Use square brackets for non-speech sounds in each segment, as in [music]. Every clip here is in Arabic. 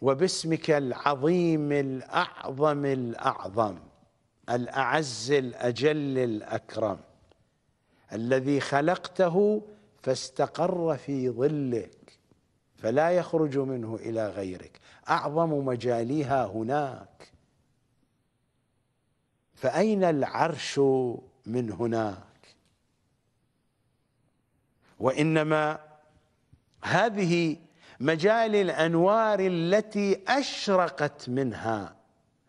وباسمك العظيم الأعظم الأعظم الأعز الأجل الأكرم الذي خلقته فاستقر في ظلك فلا يخرج منه إلى غيرك أعظم مجاليها هناك فأين العرش من هناك وإنما هذه مجال الأنوار التي أشرقت منها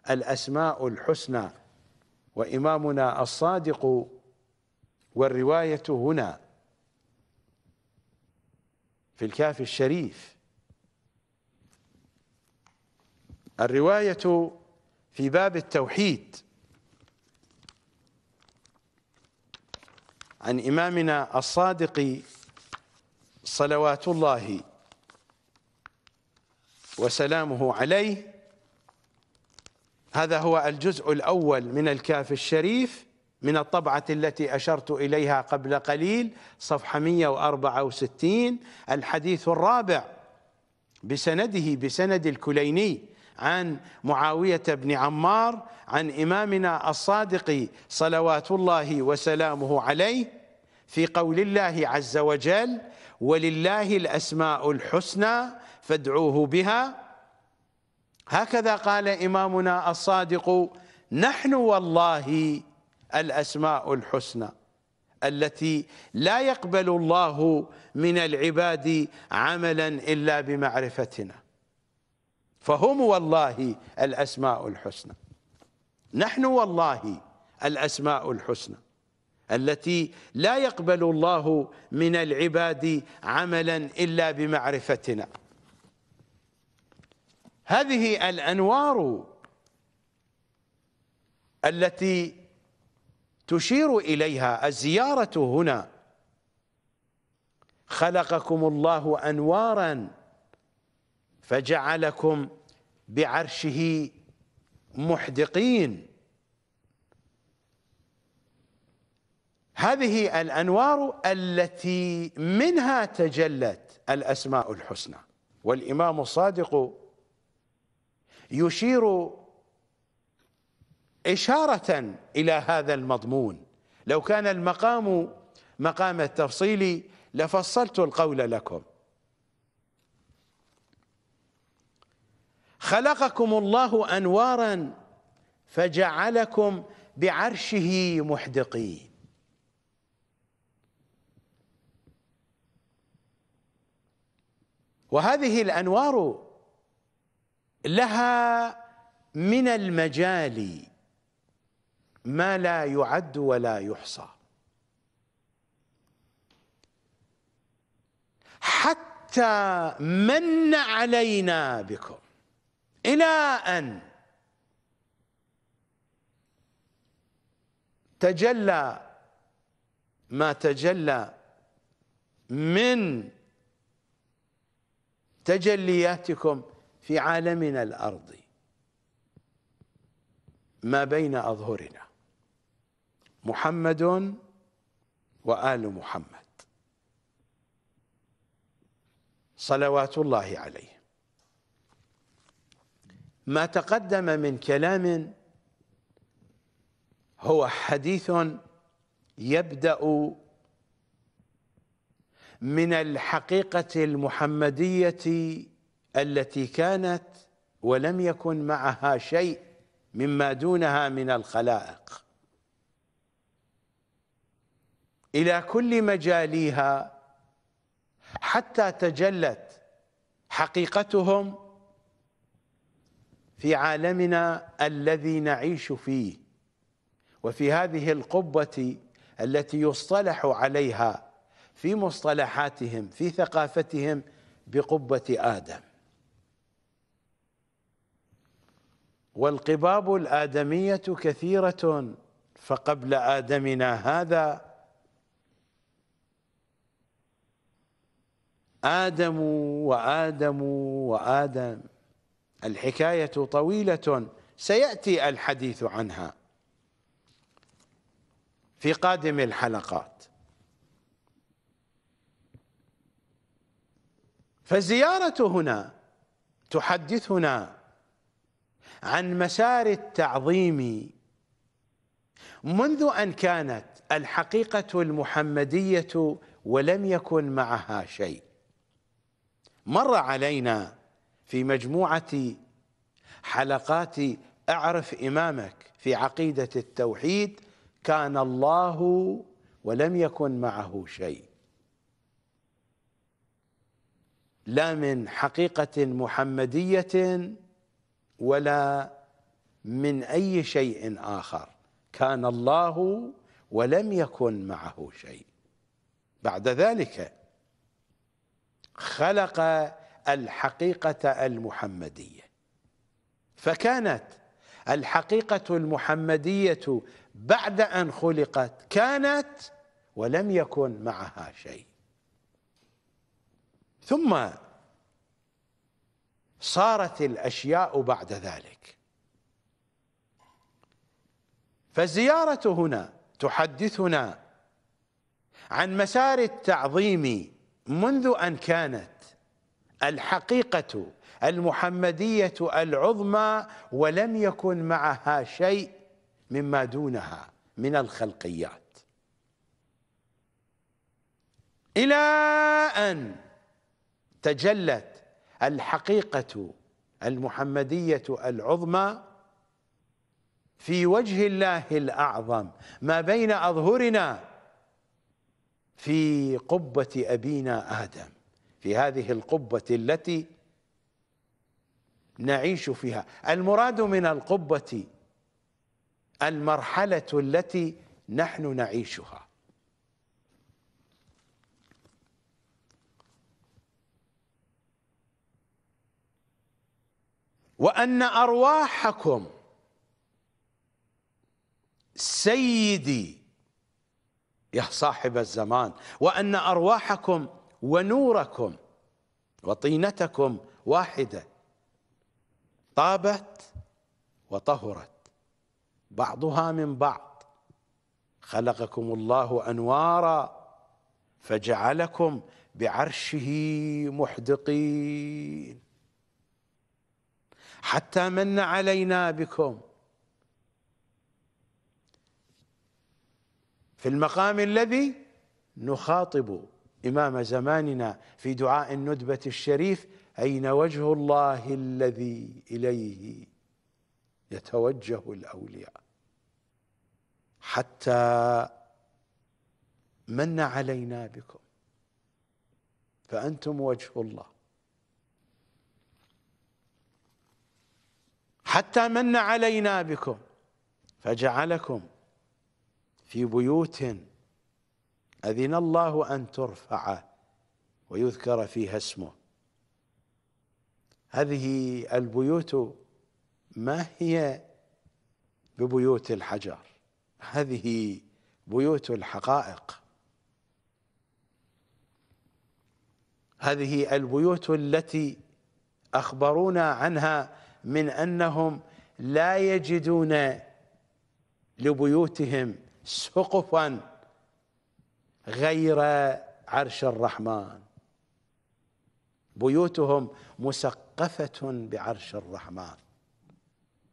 الأسماء الحسنى وإمامنا الصادق والرواية هنا في الكاف الشريف الرواية في باب التوحيد عن إمامنا الصادق صلوات الله وسلامه عليه هذا هو الجزء الأول من الكاف الشريف من الطبعة التي أشرت إليها قبل قليل صفحة 164 الحديث الرابع بسنده بسند الكليني عن معاوية بن عمار عن إمامنا الصادق صلوات الله وسلامه عليه في قول الله عز وجل ولله الأسماء الحسنى فادعوه بها هكذا قال إمامنا الصادق نحن والله الأسماء الحسنى التي لا يقبل الله من العباد عملا إلا بمعرفتنا فهم والله الأسماء الحسنى نحن والله الأسماء الحسنى التي لا يقبل الله من العباد عملا إلا بمعرفتنا هذه الأنوار التي تشير إليها الزيارة هنا خلقكم الله أنوارا فجعلكم بعرشه محدقين هذه الأنوار التي منها تجلت الأسماء الحسنى والإمام الصادق يشير إشارة إلى هذا المضمون لو كان المقام مقام التفصيل لفصلت القول لكم خلقكم الله أنوارا فجعلكم بعرشه محدقين وهذه الأنوار لها من المجال ما لا يعد ولا يحصى حتى من علينا بكم إلى أن تجلى ما تجلى من تجلياتكم في عالمنا الأرضي ما بين أظهرنا محمد وآل محمد صلوات الله عليه ما تقدم من كلام هو حديث يبدأ من الحقيقة المحمدية التي كانت ولم يكن معها شيء مما دونها من الخلائق إلى كل مجاليها حتى تجلت حقيقتهم في عالمنا الذي نعيش فيه وفي هذه القبة التي يصطلح عليها في مصطلحاتهم في ثقافتهم بقبة آدم والقباب الآدمية كثيرة فقبل آدمنا هذا آدم وآدم وآدم الحكاية طويلة سيأتي الحديث عنها في قادم الحلقات فالزيارة هنا تحدثنا عن مسار التعظيم منذ أن كانت الحقيقة المحمدية ولم يكن معها شيء مر علينا في مجموعة حلقات أعرف إمامك في عقيدة التوحيد كان الله ولم يكن معه شيء لا من حقيقة محمدية ولا من أي شيء آخر كان الله ولم يكن معه شيء بعد ذلك خلق الحقيقة المحمدية فكانت الحقيقة المحمدية بعد أن خلقت كانت ولم يكن معها شيء ثم صارت الأشياء بعد ذلك فالزيارة هنا تحدثنا عن مسار التعظيم منذ أن كانت الحقيقة المحمدية العظمى ولم يكن معها شيء مما دونها من الخلقيات إلى أن تجلت الحقيقة المحمدية العظمى في وجه الله الأعظم ما بين أظهرنا في قبة أبينا آدم في هذه القبة التي نعيش فيها المراد من القبة المرحلة التي نحن نعيشها وان ارواحكم سيدي يا صاحب الزمان وان ارواحكم ونوركم وطينتكم واحده طابت وطهرت بعضها من بعض خلقكم الله انوارا فجعلكم بعرشه محدقين حتى من علينا بكم في المقام الذي نخاطب إمام زماننا في دعاء الندبة الشريف أين وجه الله الذي إليه يتوجه الأولياء حتى من علينا بكم فأنتم وجه الله حتى من علينا بكم فجعلكم في بيوت أذن الله أن ترفع ويذكر فيها اسمه هذه البيوت ما هي ببيوت الحجر هذه بيوت الحقائق هذه البيوت التي أخبرونا عنها من انهم لا يجدون لبيوتهم سقفا غير عرش الرحمن بيوتهم مسقفه بعرش الرحمن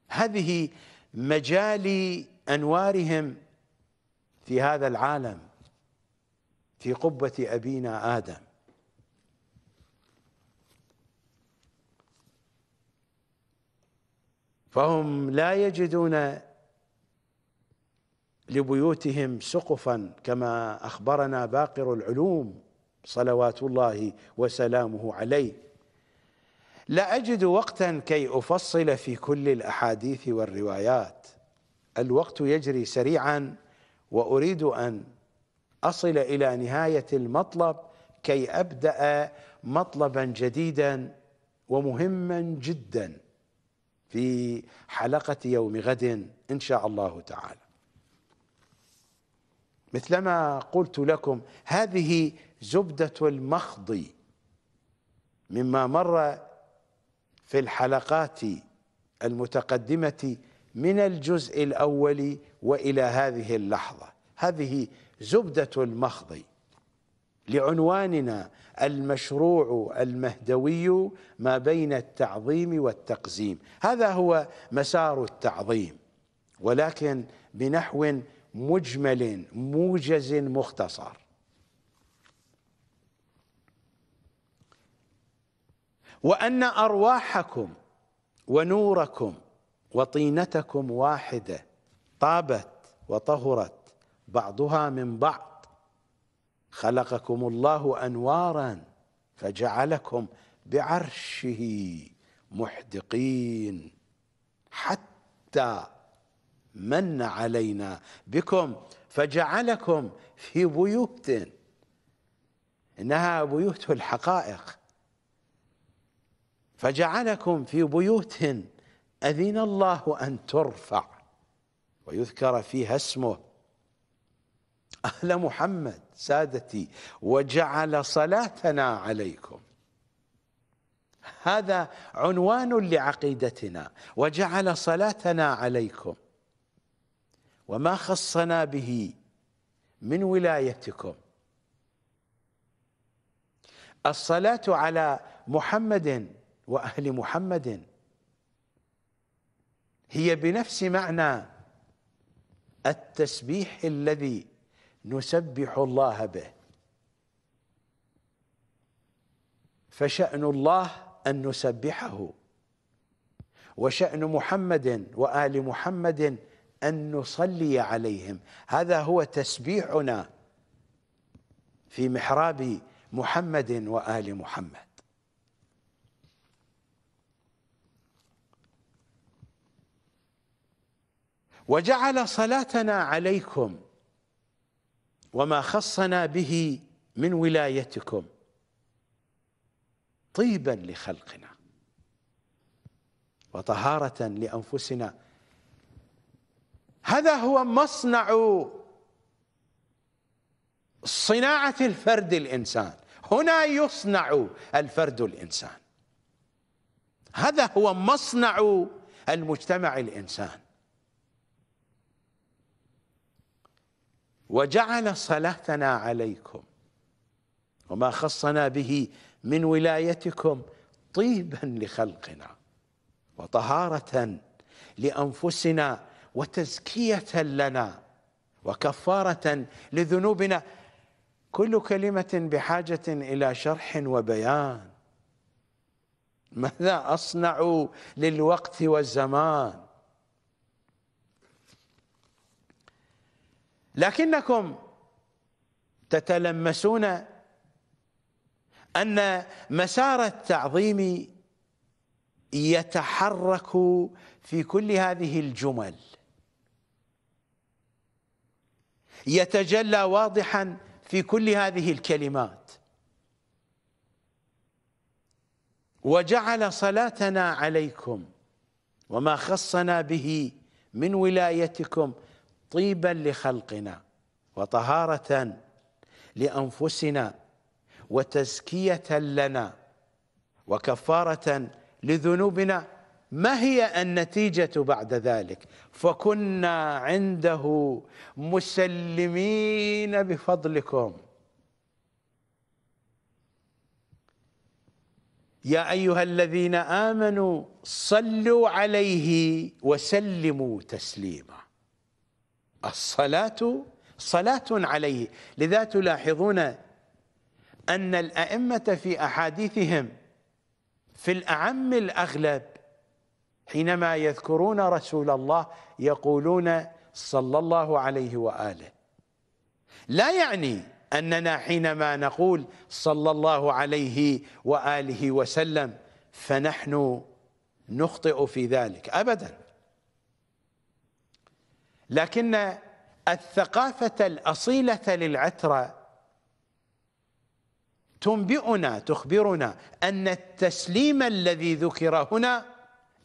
هذه مجالي انوارهم في هذا العالم في قبه ابينا ادم فهم لا يجدون لبيوتهم سقفا كما أخبرنا باقر العلوم صلوات الله وسلامه عليه لا أجد وقتا كي أفصل في كل الأحاديث والروايات الوقت يجري سريعا وأريد أن أصل إلى نهاية المطلب كي أبدأ مطلبا جديدا ومهما جداً في حلقة يوم غد إن شاء الله تعالى مثلما قلت لكم هذه زبدة المخض مما مر في الحلقات المتقدمة من الجزء الأول وإلى هذه اللحظة هذه زبدة المخض لعنواننا المشروع المهدوي ما بين التعظيم والتقزيم هذا هو مسار التعظيم ولكن بنحو مجمل موجز مختصر وان ارواحكم ونوركم وطينتكم واحده طابت وطهرت بعضها من بعض خلقكم الله انوارا فجعلكم بعرشه محدقين حتى من علينا بكم فجعلكم في بيوت انها بيوت الحقائق فجعلكم في بيوت اذن الله ان ترفع ويذكر فيها اسمه أهل محمد سادتي وجعل صلاتنا عليكم هذا عنوان لعقيدتنا وجعل صلاتنا عليكم وما خصنا به من ولايتكم الصلاة على محمد وأهل محمد هي بنفس معنى التسبيح الذي نسبح الله به فشأن الله أن نسبحه وشأن محمد وآل محمد أن نصلي عليهم هذا هو تسبيحنا في محراب محمد وآل محمد وجعل صلاتنا عليكم وما خصنا به من ولايتكم طيبا لخلقنا وطهارة لأنفسنا هذا هو مصنع صناعة الفرد الإنسان هنا يصنع الفرد الإنسان هذا هو مصنع المجتمع الإنسان وجعل صلاتنا عليكم وما خصنا به من ولايتكم طيبا لخلقنا وطهاره لانفسنا وتزكيه لنا وكفاره لذنوبنا كل كلمه بحاجه الى شرح وبيان ماذا اصنع للوقت والزمان لكنكم تتلمسون أن مسار التعظيم يتحرك في كل هذه الجمل يتجلى واضحا في كل هذه الكلمات وجعل صلاتنا عليكم وما خصنا به من ولايتكم طيبا لخلقنا وطهارة لأنفسنا وتزكية لنا وكفارة لذنوبنا ما هي النتيجة بعد ذلك فكنا عنده مسلمين بفضلكم يا أيها الذين آمنوا صلوا عليه وسلموا تسليماً الصلاة صلاة عليه لذا تلاحظون أن الأئمة في أحاديثهم في الأعم الأغلب حينما يذكرون رسول الله يقولون صلى الله عليه وآله لا يعني أننا حينما نقول صلى الله عليه وآله وسلم فنحن نخطئ في ذلك أبداً لكن الثقافة الأصيلة للعترة تنبئنا تخبرنا أن التسليم الذي ذكر هنا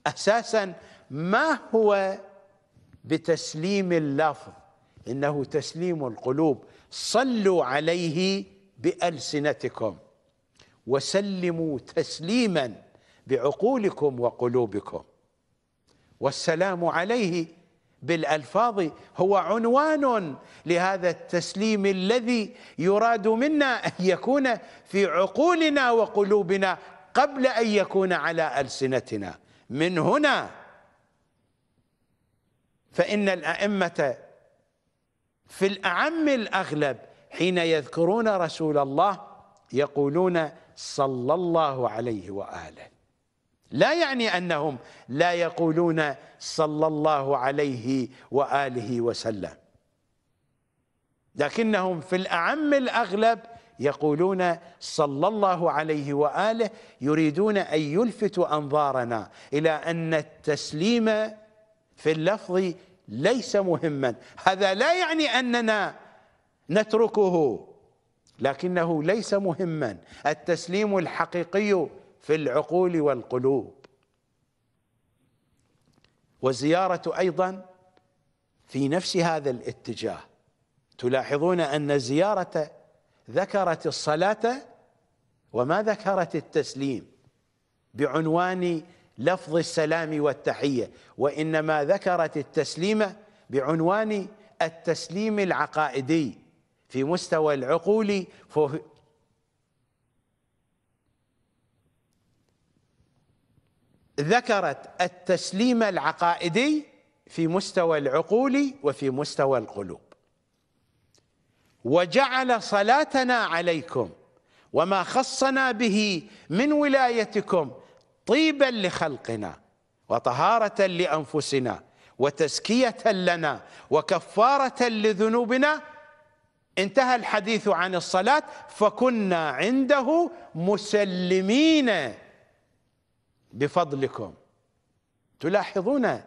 أساسا ما هو بتسليم اللفظ إنه تسليم القلوب صلوا عليه بألسنتكم وسلموا تسليما بعقولكم وقلوبكم والسلام عليه بالالفاظ هو عنوان لهذا التسليم الذي يراد منا ان يكون في عقولنا وقلوبنا قبل ان يكون على السنتنا من هنا فان الائمه في الاعم الاغلب حين يذكرون رسول الله يقولون صلى الله عليه واله لا يعني أنهم لا يقولون صلى الله عليه وآله وسلم لكنهم في الأعم الأغلب يقولون صلى الله عليه وآله يريدون أن يلفتوا أنظارنا إلى أن التسليم في اللفظ ليس مهما هذا لا يعني أننا نتركه لكنه ليس مهما التسليم الحقيقي في العقول والقلوب والزيارة أيضا في نفس هذا الاتجاه تلاحظون أن الزيارة ذكرت الصلاة وما ذكرت التسليم بعنوان لفظ السلام والتحية وإنما ذكرت التسليم بعنوان التسليم العقائدي في مستوى العقول ذكرت التسليم العقائدي في مستوى العقول وفي مستوى القلوب وجعل صلاتنا عليكم وما خصنا به من ولايتكم طيبا لخلقنا وطهارة لأنفسنا وتزكية لنا وكفارة لذنوبنا انتهى الحديث عن الصلاة فكنا عنده مسلمين بفضلكم تلاحظون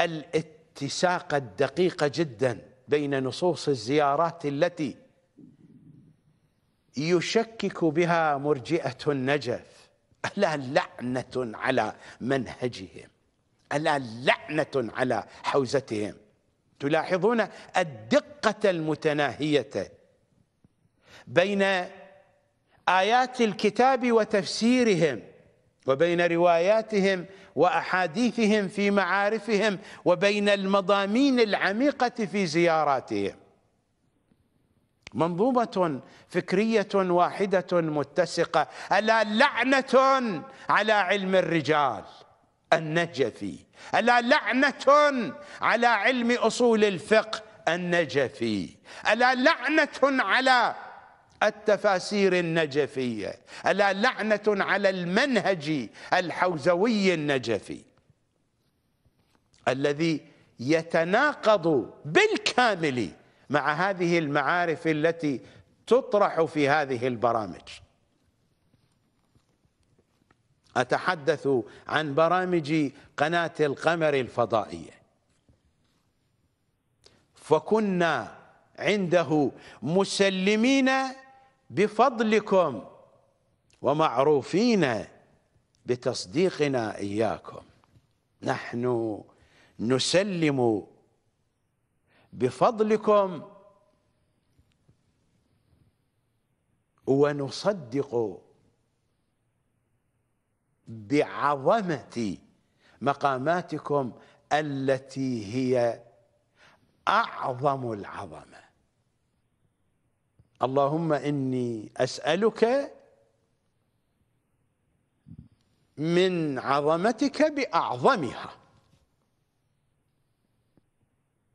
الاتساق الدقيق جدا بين نصوص الزيارات التي يشكك بها مرجئة النجف ألا لعنة على منهجهم ألا لعنة على حوزتهم تلاحظون الدقة المتناهية بين آيات الكتاب وتفسيرهم وبين رواياتهم واحاديثهم في معارفهم وبين المضامين العميقه في زياراتهم منظومه فكريه واحده متسقه الا لعنه على علم الرجال النجفي الا لعنه على علم اصول الفقه النجفي الا لعنه على التفاسير النجفية ألا لعنة على المنهج الحوزوي النجفي الذي يتناقض بالكامل مع هذه المعارف التي تطرح في هذه البرامج أتحدث عن برامج قناة القمر الفضائية فكنا عنده مسلمين بفضلكم ومعروفين بتصديقنا إياكم نحن نسلم بفضلكم ونصدق بعظمة مقاماتكم التي هي أعظم العظمة اللهم إني أسألك من عظمتك بأعظمها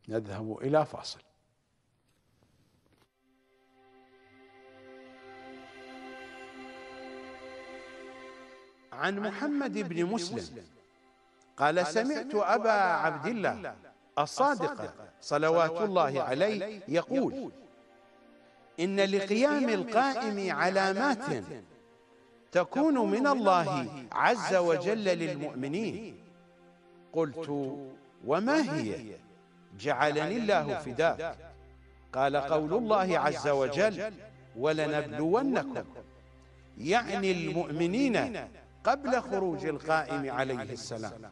نذهب إلى فاصل عن محمد بن مسلم قال سمعت أبا عبد الله الصادق صلوات الله عليه يقول إن لقيام القائم علامات تكون من الله عز وجل للمؤمنين قلت وما هي جعلني الله فداك قال قول الله عز وجل ولنبلونكم يعني المؤمنين يعني قبل خروج القائم عليه السلام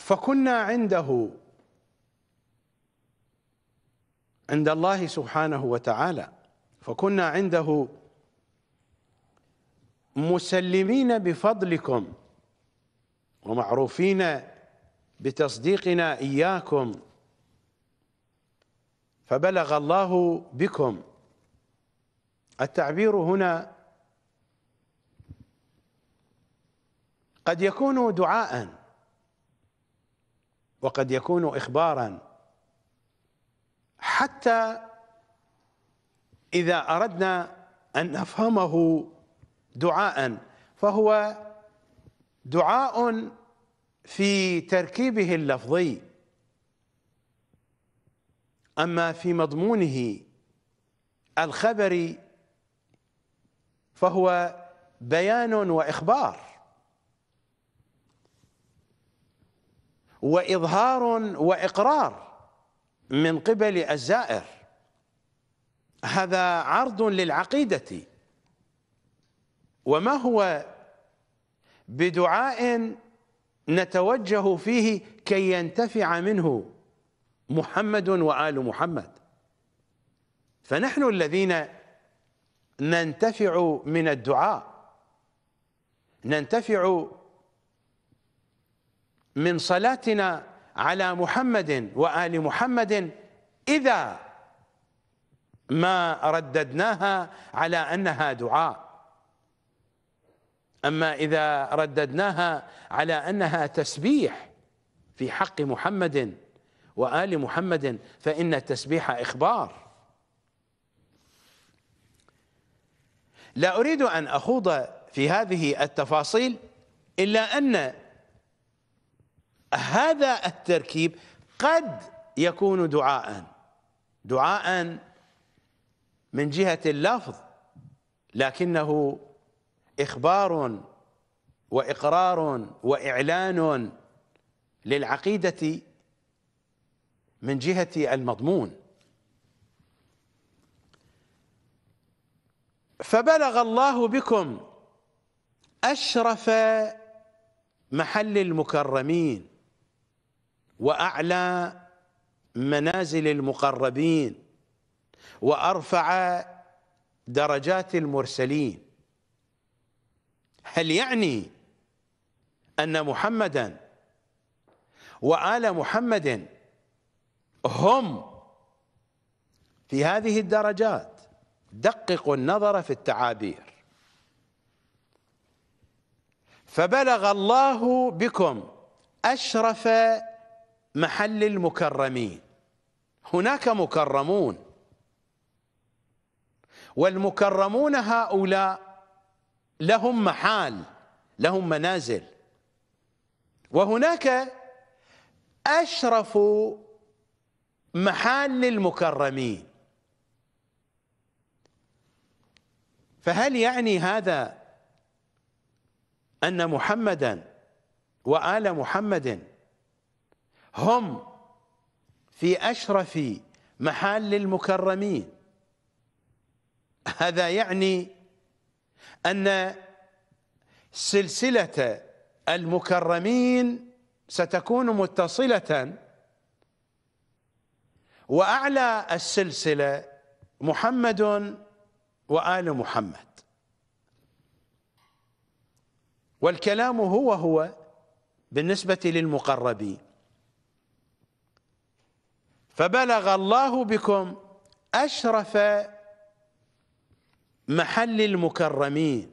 فكنا عنده عند الله سبحانه وتعالى فكنا عنده مسلمين بفضلكم ومعروفين بتصديقنا إياكم فبلغ الله بكم التعبير هنا قد يكون دعاءً وقد يكون إخبارا حتى إذا أردنا أن نفهمه دعاء فهو دعاء في تركيبه اللفظي أما في مضمونه الخبري فهو بيان وإخبار واظهار واقرار من قبل الزائر هذا عرض للعقيده وما هو بدعاء نتوجه فيه كي ينتفع منه محمد وال محمد فنحن الذين ننتفع من الدعاء ننتفع من صلاتنا على محمد وآل محمد إذا ما رددناها على أنها دعاء أما إذا رددناها على أنها تسبيح في حق محمد وآل محمد فإن التسبيح إخبار لا أريد أن أخوض في هذه التفاصيل إلا أن هذا التركيب قد يكون دعاء دعاء من جهة اللفظ لكنه إخبار وإقرار وإعلان للعقيدة من جهة المضمون فبلغ الله بكم أشرف محل المكرمين وأعلى منازل المقربين وأرفع درجات المرسلين هل يعني أن محمدا وآل محمد هم في هذه الدرجات دققوا النظر في التعابير فبلغ الله بكم أشرف محل المكرمين هناك مكرمون والمكرمون هؤلاء لهم محال لهم منازل وهناك أشرف محال للمكرمين فهل يعني هذا أن محمدا وآل محمد هم في أشرف محال المكرمين هذا يعني أن سلسلة المكرمين ستكون متصلة وأعلى السلسلة محمد وآل محمد والكلام هو هو بالنسبة للمقربين فبلغ الله بكم أشرف محل المكرمين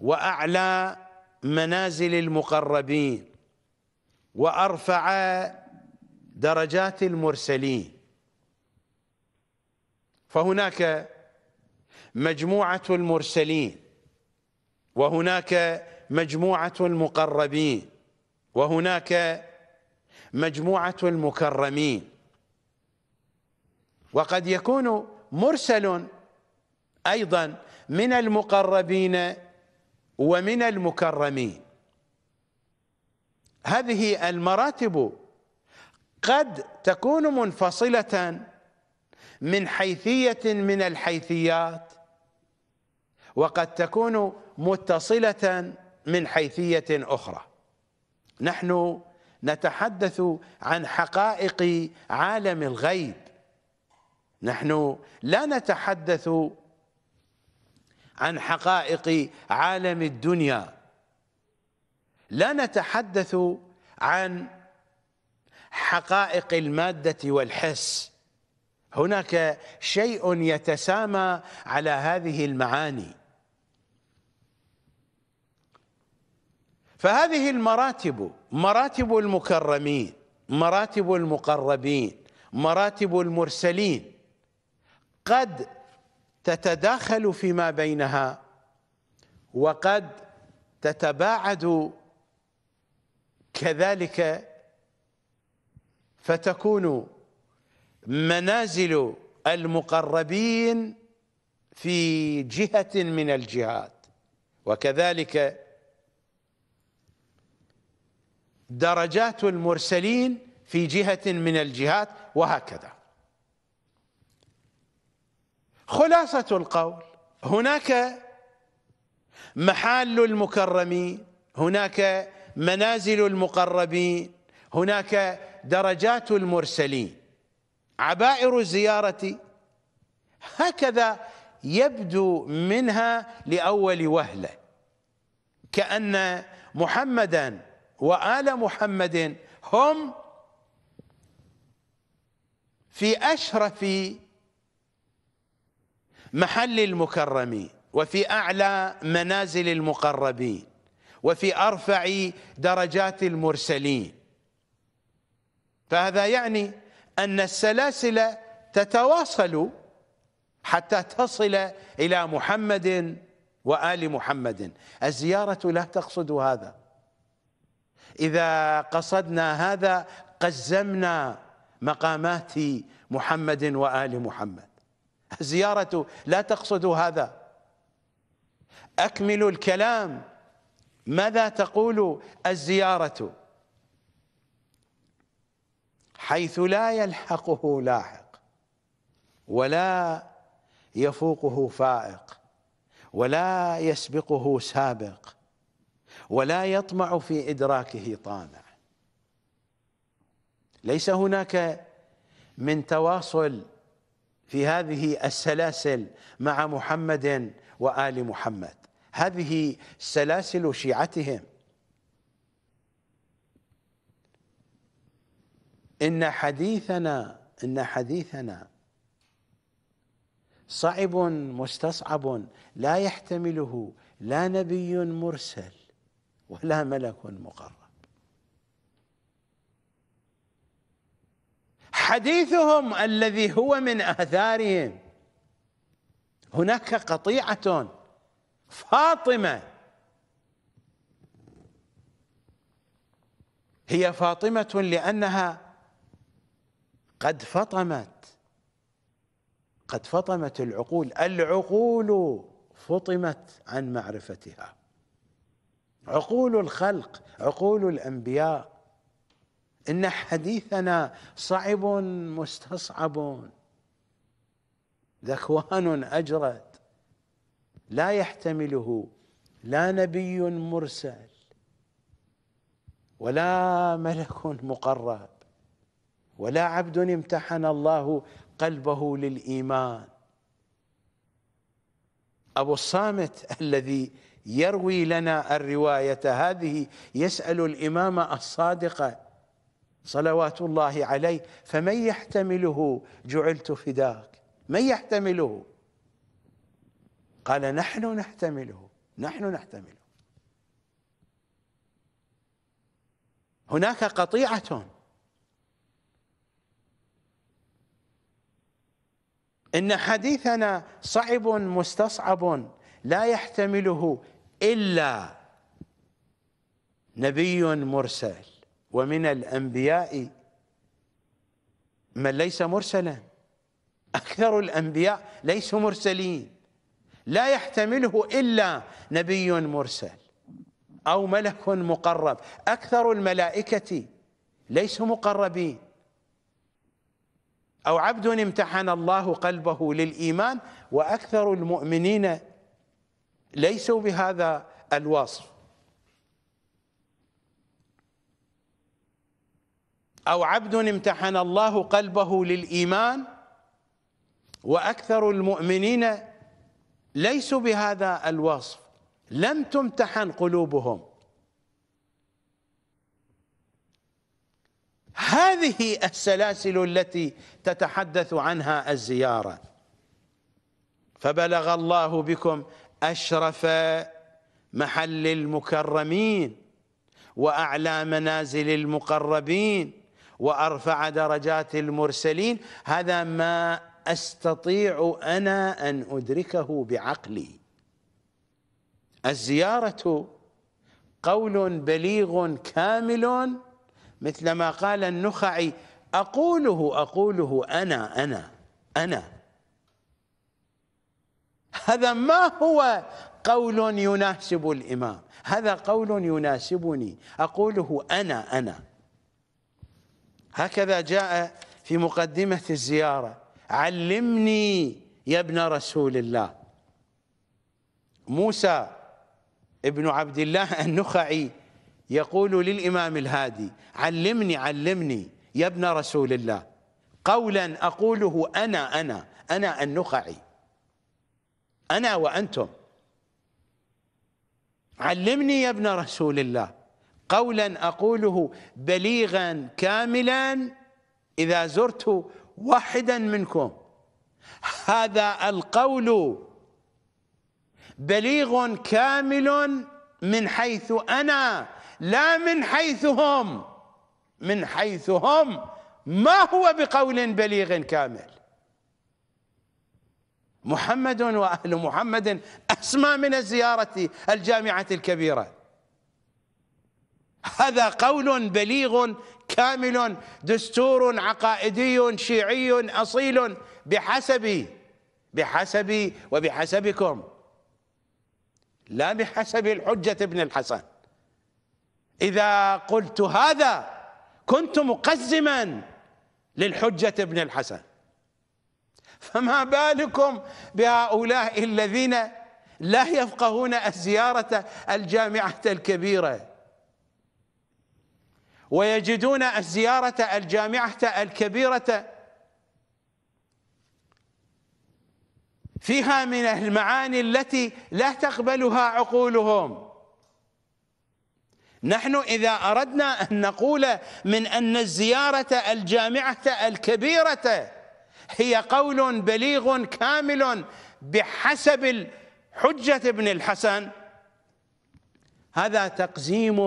وأعلى منازل المقربين وأرفع درجات المرسلين فهناك مجموعة المرسلين وهناك مجموعة المقربين وهناك مجموعة المكرمين وقد يكون مرسل ايضا من المقربين ومن المكرمين هذه المراتب قد تكون منفصله من حيثيه من الحيثيات وقد تكون متصله من حيثيه اخرى نحن نتحدث عن حقائق عالم الغيب نحن لا نتحدث عن حقائق عالم الدنيا لا نتحدث عن حقائق المادة والحس هناك شيء يتسامى على هذه المعاني فهذه المراتب مراتب المكرمين مراتب المقربين مراتب المرسلين قد تتداخل فيما بينها وقد تتباعد كذلك فتكون منازل المقربين في جهة من الجهات وكذلك درجات المرسلين في جهة من الجهات وهكذا خلاصة القول هناك محال المكرمين هناك منازل المقربين هناك درجات المرسلين عبائر الزيارة هكذا يبدو منها لأول وهلة كأن محمدا وآل محمد هم في أشرف محل المكرمين وفي أعلى منازل المقربين وفي أرفع درجات المرسلين فهذا يعني أن السلاسل تتواصل حتى تصل إلى محمد وآل محمد الزيارة لا تقصد هذا إذا قصدنا هذا قزمنا مقامات محمد وآل محمد زيارة لا تقصد هذا أكمل الكلام ماذا تقول الزيارة حيث لا يلحقه لاحق ولا يفوقه فائق ولا يسبقه سابق ولا يطمع في إدراكه طامع ليس هناك من تواصل في هذه السلاسل مع محمد وآل محمد هذه سلاسل شيعتهم إن حديثنا إن حديثنا صعب مستصعب لا يحتمله لا نبي مرسل ولا ملك مقرب حديثهم الذي هو من آثارهم هناك قطيعة فاطمة هي فاطمة لأنها قد فطمت قد فطمت العقول العقول فطمت عن معرفتها عقول الخلق عقول الأنبياء ان حديثنا صعب مستصعب ذكوان اجرد لا يحتمله لا نبي مرسل ولا ملك مقرب ولا عبد امتحن الله قلبه للايمان ابو الصامت الذي يروي لنا الروايه هذه يسال الامام الصادق صلوات الله عليه فمن يحتمله جعلت فداك من يحتمله قال نحن نحتمله نحن نحتمله هناك قطيعة إن حديثنا صعب مستصعب لا يحتمله إلا نبي مرسل ومن الأنبياء من ليس مرسلا أكثر الأنبياء ليسوا مرسلين لا يحتمله إلا نبي مرسل أو ملك مقرب أكثر الملائكة ليسوا مقربين أو عبد امتحن الله قلبه للإيمان وأكثر المؤمنين ليسوا بهذا الوصف أو عبد امتحن الله قلبه للإيمان وأكثر المؤمنين ليسوا بهذا الوصف لم تمتحن قلوبهم هذه السلاسل التي تتحدث عنها الزيارة فبلغ الله بكم أشرف محل المكرمين وأعلى منازل المقربين وأرفع درجات المرسلين هذا ما أستطيع أنا أن أدركه بعقلي الزيارة قول بليغ كامل مثل ما قال النخعي أقوله أقوله أنا أنا أنا هذا ما هو قول يناسب الإمام هذا قول يناسبني أقوله أنا أنا هكذا جاء في مقدمة الزيارة علمني يا ابن رسول الله موسى ابن عبد الله [laughs] النخعي يقول للإمام الهادي علمني علمني يا ابن رسول الله قولا أقوله أنا أنا أنا النخعي أنا وأنتم علمني يا ابن رسول الله قولا أقوله بليغا كاملا إذا زرت واحدا منكم هذا القول بليغ كامل من حيث أنا لا من حيث هم من حيث هم ما هو بقول بليغ كامل محمد وأهل محمد أسمى من الزيارة الجامعة الكبيرة هذا قول بليغ كامل دستور عقائدي شيعي اصيل بحسبي بحسبي وبحسبكم لا بحسب الحجة ابن الحسن إذا قلت هذا كنت مقزما للحجة ابن الحسن فما بالكم بهؤلاء الذين لا يفقهون الزيارة الجامعة الكبيرة ويجدون الزيارة الجامعة الكبيرة فيها من المعاني التي لا تقبلها عقولهم نحن إذا أردنا أن نقول من أن الزيارة الجامعة الكبيرة هي قول بليغ كامل بحسب حجة ابن الحسن هذا تقزيم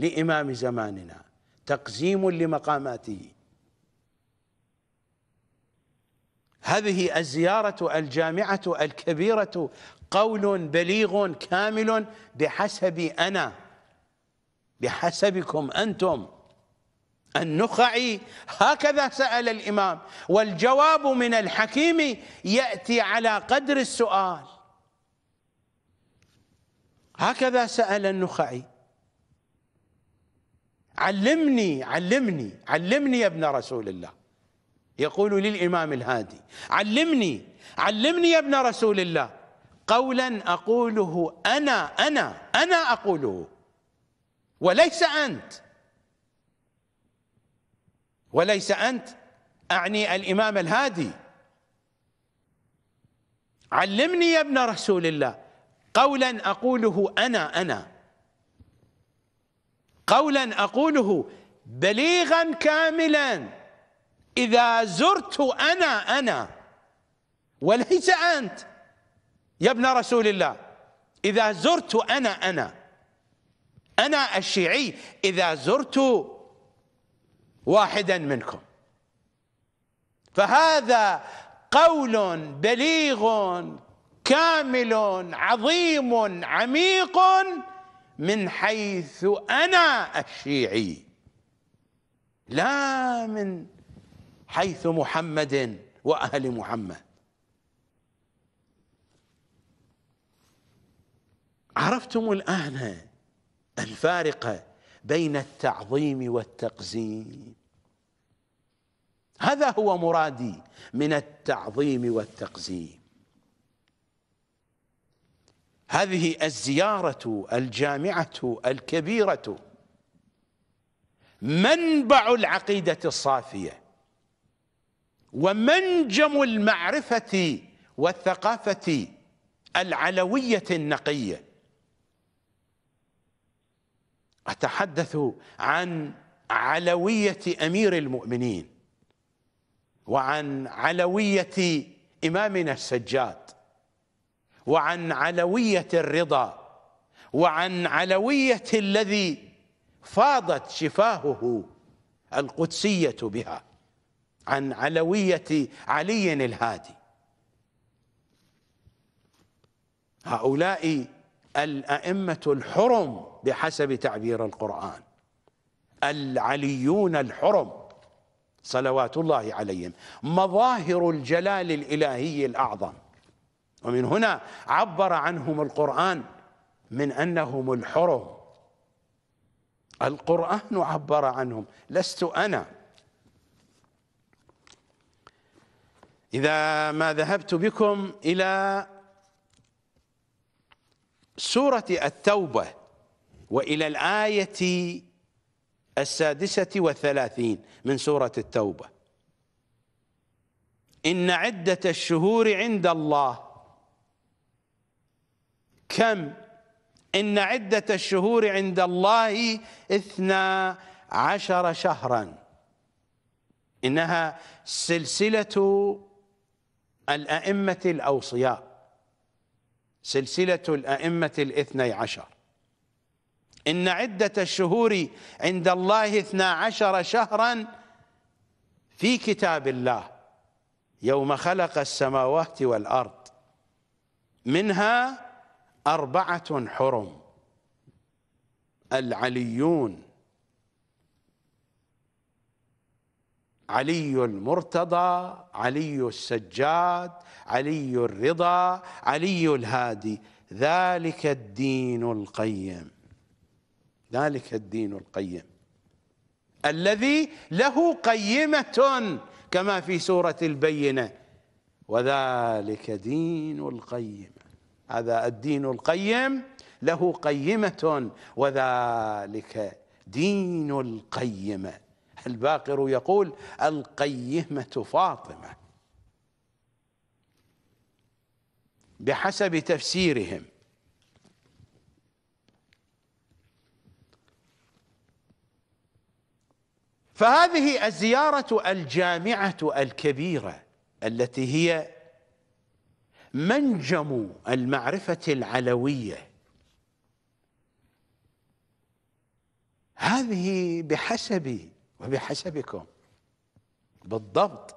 لإمام زماننا تقزيم لمقاماته هذه الزيارة الجامعة الكبيرة قول بليغ كامل بحسب أنا بحسبكم أنتم النخعي هكذا سأل الإمام والجواب من الحكيم يأتي على قدر السؤال هكذا سأل النخعي علمني علمني علمني يا ابن رسول الله يقول للإمام الهادي علمني علمني يا ابن رسول الله قولا أقوله أنا أنا أنا أقوله وليس أنت وليس أنت أعني الإمام الهادي علمني يا ابن رسول الله قولا أقوله أنا أنا قولا أقوله بليغا كاملا إذا زرت أنا أنا وليس أنت يا ابن رسول الله إذا زرت أنا أنا أنا الشيعي إذا زرت واحدا منكم فهذا قول بليغ كامل عظيم عميق من حيث أنا الشيعي لا من حيث محمد وأهل محمد عرفتم الآن الفارقة بين التعظيم والتقزيم هذا هو مرادي من التعظيم والتقزيم هذه الزيارة الجامعة الكبيرة منبع العقيدة الصافية ومنجم المعرفة والثقافة العلوية النقية أتحدث عن علوية أمير المؤمنين وعن علوية إمامنا السجاد وعن علوية الرضا وعن علوية الذي فاضت شفاهه القدسية بها عن علوية علي الهادي هؤلاء الأئمة الحرم بحسب تعبير القرآن العليون الحرم صلوات الله عليهم مظاهر الجلال الإلهي الأعظم ومن هنا عبر عنهم القرآن من أنهم الحرم القرآن عبر عنهم لست أنا إذا ما ذهبت بكم إلى سورة التوبة وإلى الآية السادسة والثلاثين من سورة التوبة إن عدة الشهور عند الله كم إن عدة الشهور عند الله إثنى عشر شهرا إنها سلسلة الأئمة الأوصياء سلسلة الأئمة الاثني عشر إن عدة الشهور عند الله إثنى عشر شهرا في كتاب الله يوم خلق السماوات والأرض منها أربعة حرم العليون علي المرتضى علي السجاد علي الرضا علي الهادي ذلك الدين القيم ذلك الدين القيم الذي له قيمة كما في سورة البينة وذلك دين القيم هذا الدين القيم له قيمة وذلك دين القيمة الباقر يقول القيمة فاطمة بحسب تفسيرهم فهذه الزيارة الجامعة الكبيرة التي هي منجم المعرفة العلوية هذه بحسبي وبحسبكم بالضبط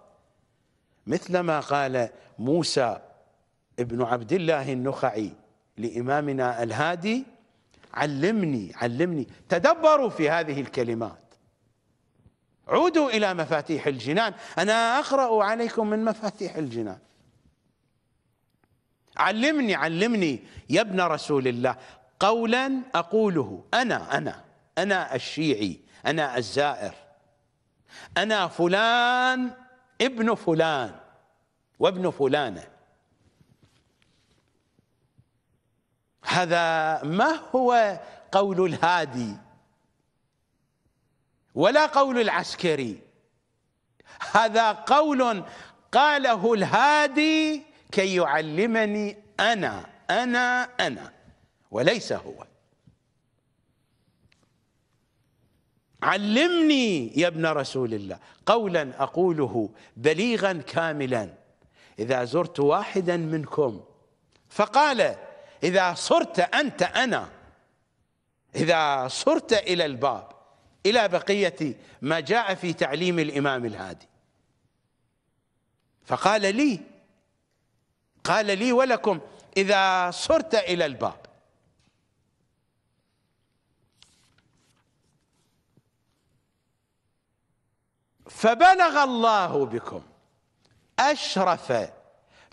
مثل ما قال موسى ابن عبد الله النخعي لإمامنا الهادي علمني علمني تدبروا في هذه الكلمات عودوا إلى مفاتيح الجنان أنا أقرأ عليكم من مفاتيح الجنان علمني علمني يا ابن رسول الله قولا أقوله أنا أنا أنا الشيعي أنا الزائر أنا فلان ابن فلان وابن فلانة هذا ما هو قول الهادي ولا قول العسكري هذا قول قاله الهادي كي يعلمني أنا أنا أنا وليس هو علمني يا ابن رسول الله قولا أقوله بليغا كاملا إذا زرت واحدا منكم فقال إذا صرت أنت أنا إذا صرت إلى الباب إلى بقية ما جاء في تعليم الإمام الهادي فقال لي قال لي ولكم إذا صرت إلى الباب فبلغ الله بكم أشرف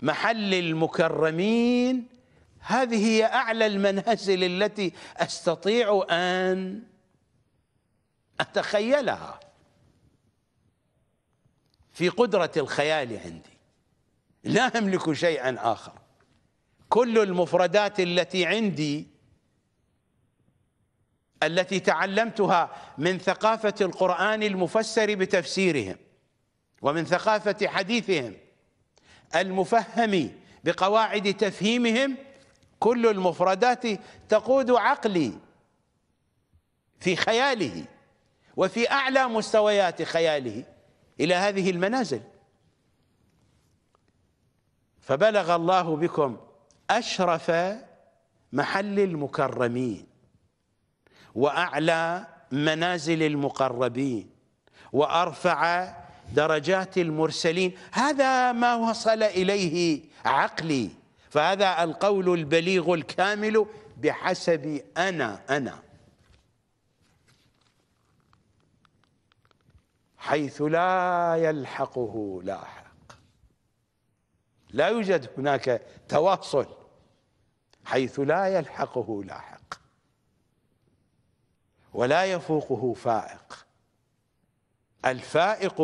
محل المكرمين هذه هي أعلى المنازل التي أستطيع أن أتخيلها في قدرة الخيال عندي لا أملك شيئا آخر كل المفردات التي عندي التي تعلمتها من ثقافة القرآن المفسر بتفسيرهم ومن ثقافة حديثهم المفهم بقواعد تفهيمهم كل المفردات تقود عقلي في خياله وفي أعلى مستويات خياله إلى هذه المنازل فبلغ الله بكم أشرف محل المكرمين وأعلى منازل المقربين وأرفع درجات المرسلين هذا ما وصل إليه عقلي فهذا القول البليغ الكامل بحسب أنا أنا حيث لا يلحقه لاحق لا يوجد هناك تواصل حيث لا يلحقه لاحق ولا يفوقه فائق الفائق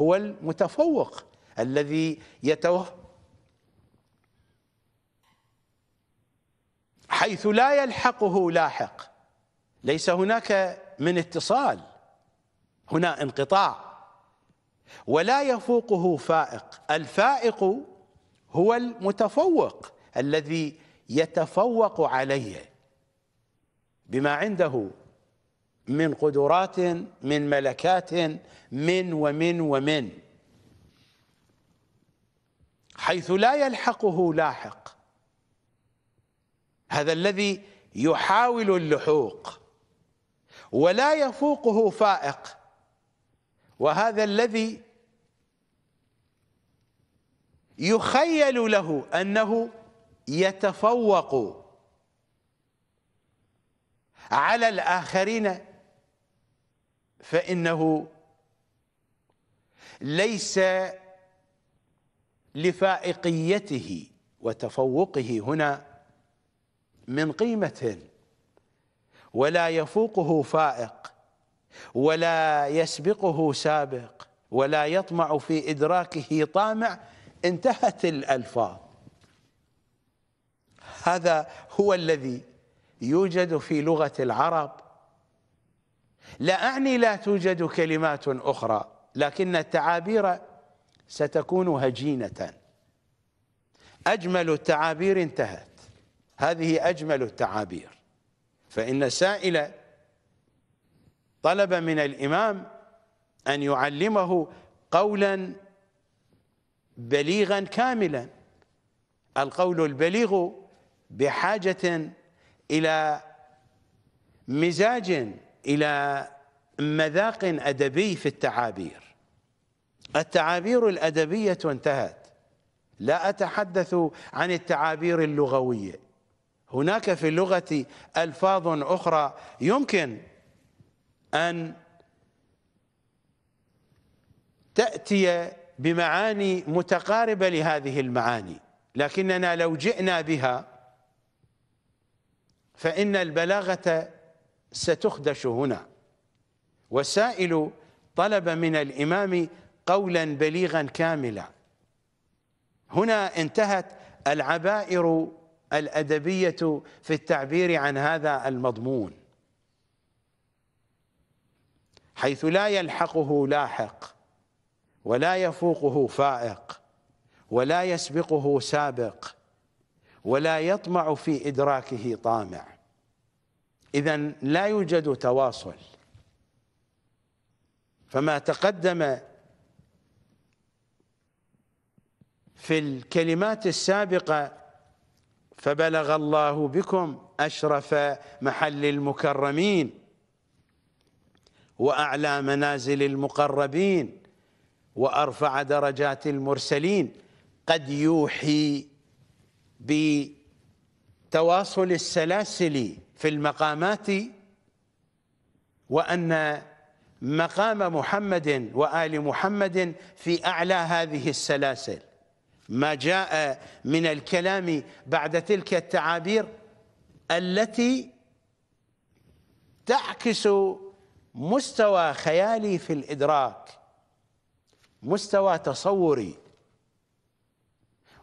هو المتفوق الذي يتوهم حيث لا يلحقه لاحق ليس هناك من اتصال هنا انقطاع ولا يفوقه فائق الفائق هو المتفوق الذي يتفوق عليه بما عنده من قدرات من ملكات من ومن ومن حيث لا يلحقه لاحق هذا الذي يحاول اللحوق ولا يفوقه فائق وهذا الذي يخيل له أنه يتفوق على الآخرين فإنه ليس لفائقيته وتفوقه هنا من قيمة ولا يفوقه فائق ولا يسبقه سابق ولا يطمع في إدراكه طامع انتهت الألفاظ هذا هو الذي يوجد في لغة العرب لا أعني لا توجد كلمات أخرى لكن التعابير ستكون هجينة أجمل التعابير انتهت هذه أجمل التعابير فإن سائل طلب من الإمام أن يعلمه قولا بليغا كاملا القول البليغ بحاجة إلى مزاج إلى مذاق أدبي في التعابير التعابير الأدبية انتهت لا أتحدث عن التعابير اللغوية هناك في اللغة ألفاظ أخرى يمكن أن تأتي بمعاني متقاربة لهذه المعاني لكننا لو جئنا بها فإن البلاغة ستخدش هنا وسائل طلب من الإمام قولا بليغا كاملا هنا انتهت العبائر الأدبية في التعبير عن هذا المضمون حيث لا يلحقه لاحق ولا يفوقه فائق ولا يسبقه سابق ولا يطمع في إدراكه طامع إذا لا يوجد تواصل فما تقدم في الكلمات السابقة فبلغ الله بكم أشرف محل المكرمين وأعلى منازل المقربين وارفع درجات المرسلين قد يوحي بتواصل السلاسل في المقامات وان مقام محمد وال محمد في اعلى هذه السلاسل ما جاء من الكلام بعد تلك التعابير التي تعكس مستوى خيالي في الادراك مستوى تصوري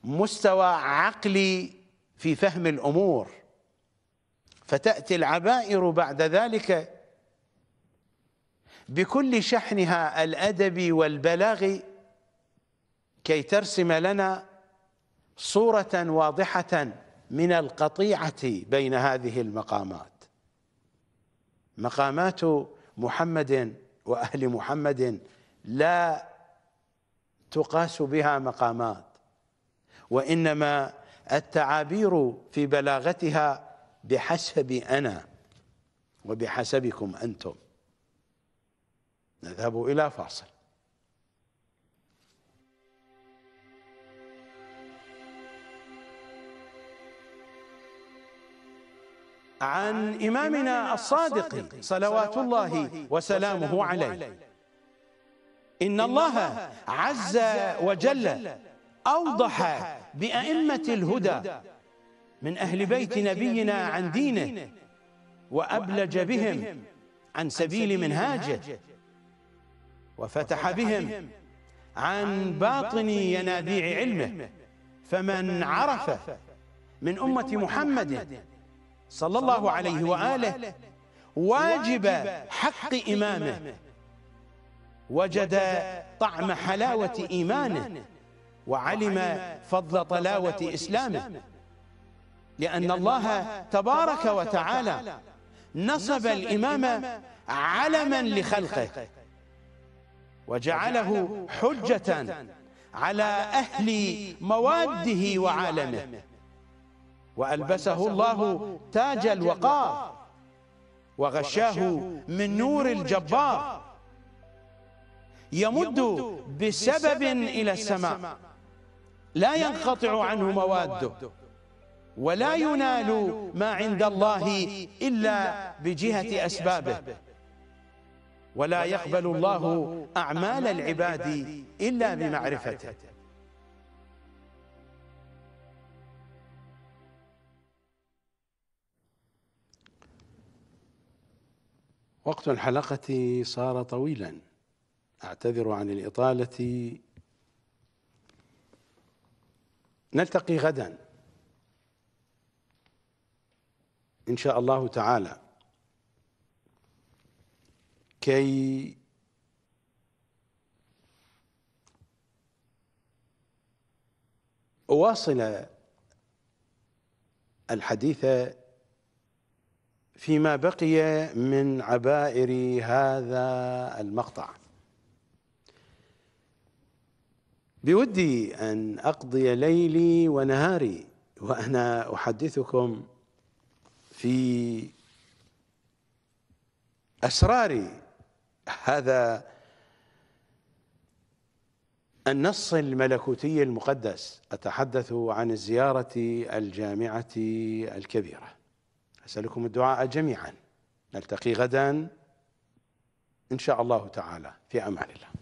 مستوى عقلي في فهم الامور فتاتي العبائر بعد ذلك بكل شحنها الادبي والبلاغي كي ترسم لنا صوره واضحه من القطيعه بين هذه المقامات مقامات محمد واهل محمد لا تقاس بها مقامات وإنما التعابير في بلاغتها بحسب أنا وبحسبكم أنتم نذهب إلى فاصل عن إمامنا الصادق صلوات الله وسلامه عليه إن الله عز وجل أوضح بأئمة الهدى من أهل بيت نبينا عن دينه وأبلج بهم عن سبيل منهاجه وفتح بهم عن باطن ينابيع علمه فمن عرف من أمة محمد صلى الله عليه وآله واجب حق إمامه وجد طعم حلاوة إيمانه وعلم فضل طلاوة إسلامه لأن الله تبارك وتعالى نصب الإمام علما لخلقه وجعله حجة على أهل مواده وعالمه وألبسه الله تاج الوقار وغشاه من نور الجبار يمد بسبب إلى السماء لا ينقطع عنه مواده ولا ينال ما عند الله إلا بجهة أسبابه ولا يقبل الله أعمال العباد إلا بمعرفته وقت الحلقة صار طويلاً أعتذر عن الإطالة نلتقي غدا إن شاء الله تعالى كي أواصل الحديث فيما بقي من عبائر هذا المقطع بودي أن أقضي ليلي ونهاري وأنا أحدثكم في أسرار هذا النص الملكوتي المقدس أتحدث عن الزيارة الجامعة الكبيرة أسألكم الدعاء جميعا نلتقي غدا إن شاء الله تعالى في أمان الله